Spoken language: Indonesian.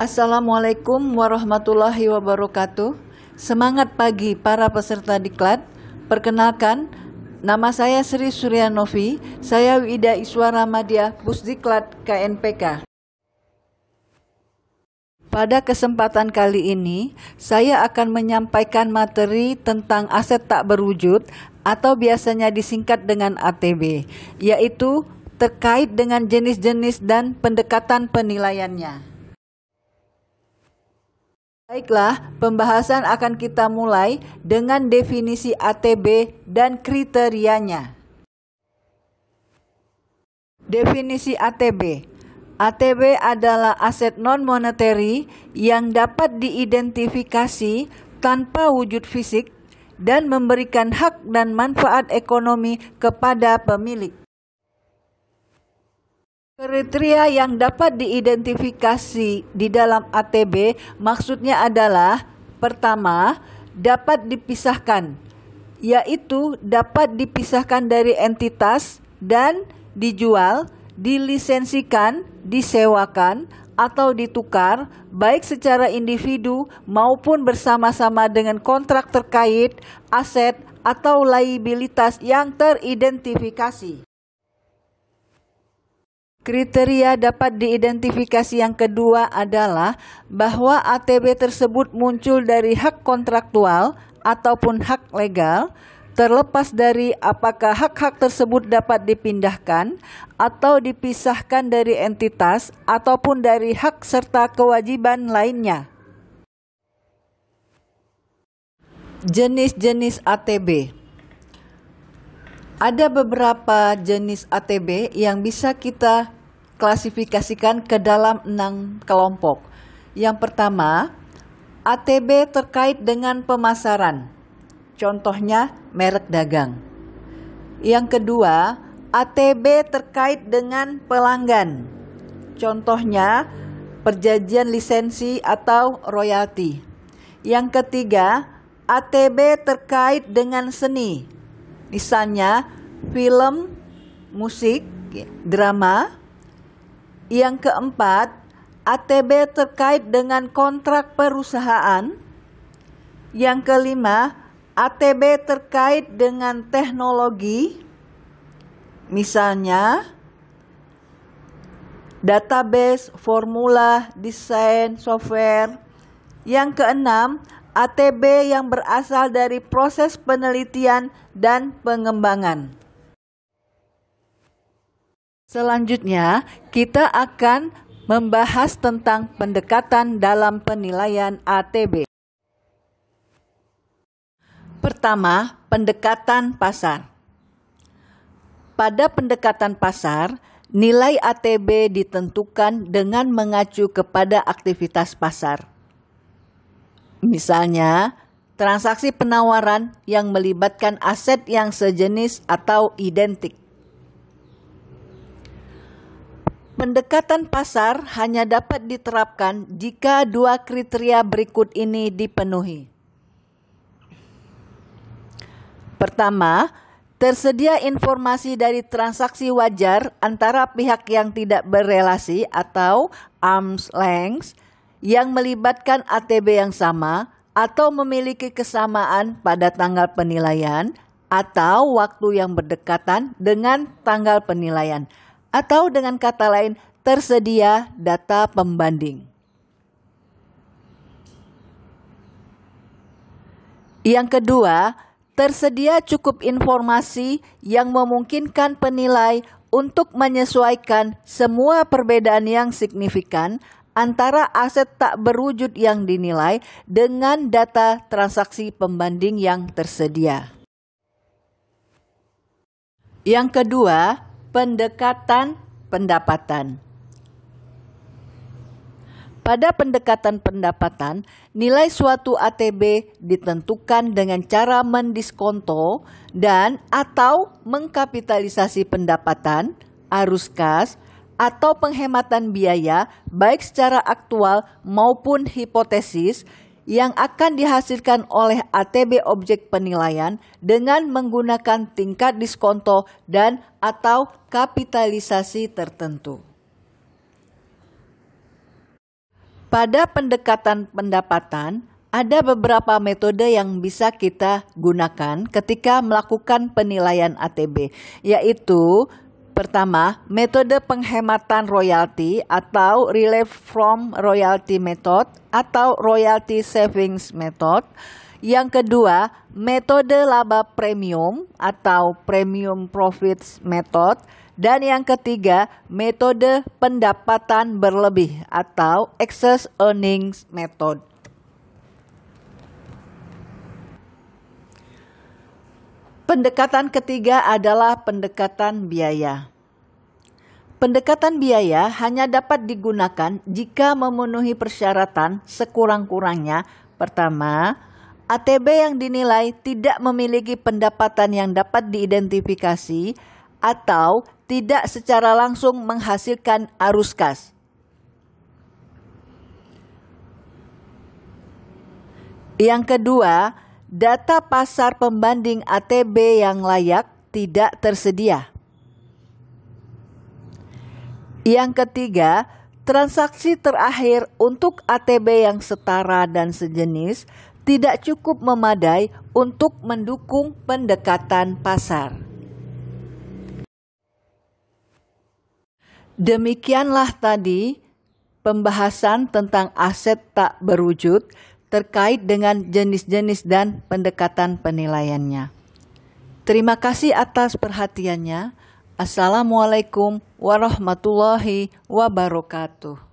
Assalamualaikum warahmatullahi wabarakatuh. Semangat pagi para peserta diklat. Perkenalkan, nama saya Sri Suryanovi. Saya Wida Iswara Madia, Pusdiklat KNPK. Pada kesempatan kali ini, saya akan menyampaikan materi tentang aset tak berwujud atau biasanya disingkat dengan ATB, yaitu terkait dengan jenis-jenis dan pendekatan penilaiannya. Baiklah, pembahasan akan kita mulai dengan definisi ATB dan kriterianya. Definisi ATB ATB adalah aset non-monetary yang dapat diidentifikasi tanpa wujud fisik dan memberikan hak dan manfaat ekonomi kepada pemilik. Kriteria yang dapat diidentifikasi di dalam ATB maksudnya adalah pertama dapat dipisahkan yaitu dapat dipisahkan dari entitas dan dijual, dilisensikan, disewakan atau ditukar baik secara individu maupun bersama-sama dengan kontrak terkait, aset atau liabilitas yang teridentifikasi. Kriteria dapat diidentifikasi yang kedua adalah bahwa ATB tersebut muncul dari hak kontraktual ataupun hak legal, terlepas dari apakah hak-hak tersebut dapat dipindahkan atau dipisahkan dari entitas ataupun dari hak serta kewajiban lainnya. Jenis-jenis ATB ada beberapa jenis ATB yang bisa kita klasifikasikan ke dalam enam kelompok. Yang pertama, ATB terkait dengan pemasaran. Contohnya merek dagang. Yang kedua, ATB terkait dengan pelanggan. Contohnya perjanjian lisensi atau royalti. Yang ketiga, ATB terkait dengan seni Misalnya film, musik, drama. Yang keempat, ATB terkait dengan kontrak perusahaan. Yang kelima, ATB terkait dengan teknologi. Misalnya, database, formula, desain, software. Yang keenam, ATB yang berasal dari proses penelitian dan pengembangan. Selanjutnya, kita akan membahas tentang pendekatan dalam penilaian ATB. Pertama, pendekatan pasar. Pada pendekatan pasar, nilai ATB ditentukan dengan mengacu kepada aktivitas pasar. Misalnya, transaksi penawaran yang melibatkan aset yang sejenis atau identik. Pendekatan pasar hanya dapat diterapkan jika dua kriteria berikut ini dipenuhi. Pertama, tersedia informasi dari transaksi wajar antara pihak yang tidak berelasi atau arm's length yang melibatkan ATB yang sama atau memiliki kesamaan pada tanggal penilaian atau waktu yang berdekatan dengan tanggal penilaian atau dengan kata lain tersedia data pembanding. Yang kedua, tersedia cukup informasi yang memungkinkan penilai untuk menyesuaikan semua perbedaan yang signifikan antara aset tak berwujud yang dinilai dengan data transaksi pembanding yang tersedia. Yang kedua, pendekatan pendapatan. Pada pendekatan pendapatan, nilai suatu ATB ditentukan dengan cara mendiskonto dan atau mengkapitalisasi pendapatan, arus kas, atau penghematan biaya baik secara aktual maupun hipotesis yang akan dihasilkan oleh ATB objek penilaian dengan menggunakan tingkat diskonto dan atau kapitalisasi tertentu. Pada pendekatan pendapatan, ada beberapa metode yang bisa kita gunakan ketika melakukan penilaian ATB, yaitu Pertama, metode penghematan royalti atau relief from royalty method atau royalty savings method. Yang kedua, metode laba premium atau premium profits method. Dan yang ketiga, metode pendapatan berlebih atau excess earnings method. Pendekatan ketiga adalah pendekatan biaya. Pendekatan biaya hanya dapat digunakan jika memenuhi persyaratan sekurang-kurangnya pertama, ATB yang dinilai tidak memiliki pendapatan yang dapat diidentifikasi atau tidak secara langsung menghasilkan arus kas. Yang kedua, data pasar pembanding ATB yang layak tidak tersedia. Yang ketiga, transaksi terakhir untuk ATB yang setara dan sejenis tidak cukup memadai untuk mendukung pendekatan pasar. Demikianlah tadi pembahasan tentang aset tak berwujud terkait dengan jenis-jenis dan pendekatan penilaiannya. Terima kasih atas perhatiannya. Assalamualaikum warahmatullahi wabarakatuh.